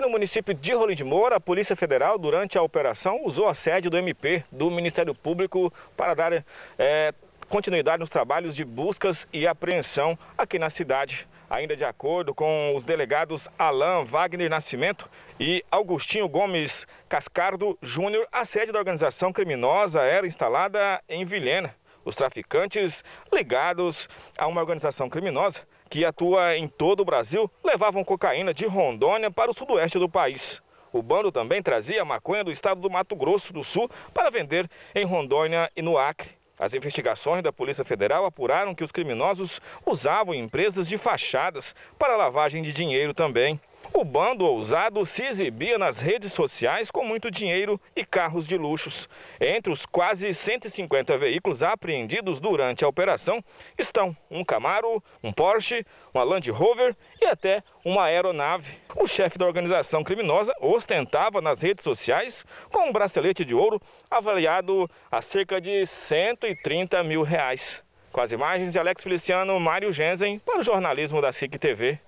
Aqui no município de Rolim de Moura, a Polícia Federal, durante a operação, usou a sede do MP, do Ministério Público, para dar é, continuidade nos trabalhos de buscas e apreensão aqui na cidade. Ainda de acordo com os delegados Alain Wagner Nascimento e Augustinho Gomes Cascardo Júnior, a sede da organização criminosa era instalada em Vilhena os traficantes ligados a uma organização criminosa que atua em todo o Brasil levavam cocaína de Rondônia para o sudoeste do país. O bando também trazia maconha do estado do Mato Grosso do Sul para vender em Rondônia e no Acre. As investigações da Polícia Federal apuraram que os criminosos usavam empresas de fachadas para lavagem de dinheiro também. O bando ousado se exibia nas redes sociais com muito dinheiro e carros de luxos. Entre os quase 150 veículos apreendidos durante a operação estão um Camaro, um Porsche, uma Land Rover e até uma aeronave. O chefe da organização criminosa ostentava nas redes sociais com um bracelete de ouro avaliado a cerca de 130 mil reais. Com as imagens de Alex Feliciano, Mário Genzen, para o jornalismo da SIC TV.